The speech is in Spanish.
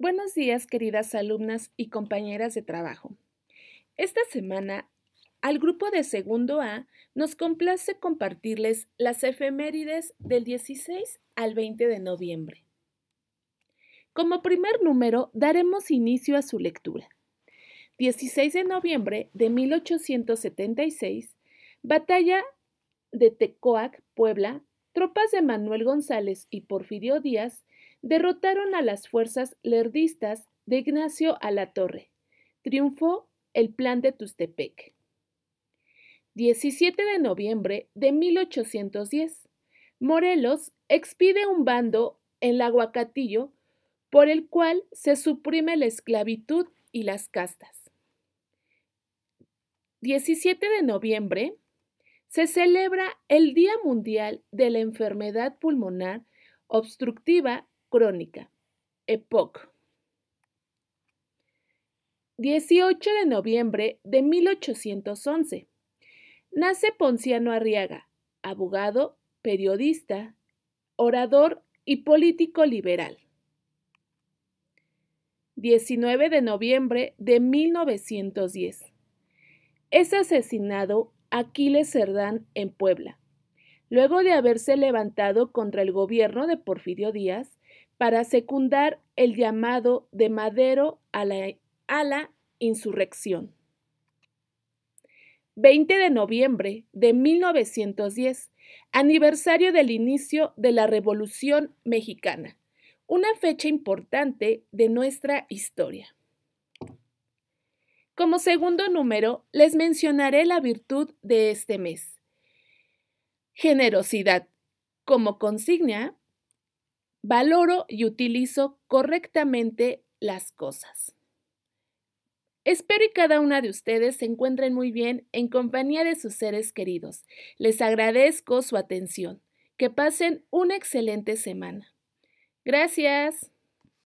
Buenos días, queridas alumnas y compañeras de trabajo. Esta semana, al grupo de segundo A nos complace compartirles las efemérides del 16 al 20 de noviembre. Como primer número, daremos inicio a su lectura. 16 de noviembre de 1876, batalla de Tecoac, Puebla, tropas de Manuel González y Porfirio Díaz derrotaron a las fuerzas lerdistas de Ignacio Alatorre. Triunfó el plan de Tustepec. 17 de noviembre de 1810. Morelos expide un bando en la Aguacatillo por el cual se suprime la esclavitud y las castas. 17 de noviembre se celebra el Día Mundial de la Enfermedad Pulmonar Obstructiva Crónica, EPOC. 18 de noviembre de 1811. Nace Ponciano Arriaga, abogado, periodista, orador y político liberal. 19 de noviembre de 1910. Es asesinado Aquiles Cerdán en Puebla, luego de haberse levantado contra el gobierno de Porfirio Díaz para secundar el llamado de Madero a la, insurrección. 20 de noviembre de 1910, aniversario del inicio de la Revolución Mexicana, una fecha importante de nuestra historia. Como segundo número, les mencionaré la virtud de este mes. Generosidad. Como consigna, Valoro y utilizo correctamente las cosas. Espero y cada una de ustedes se encuentren muy bien en compañía de sus seres queridos. Les agradezco su atención. Que pasen una excelente semana. Gracias.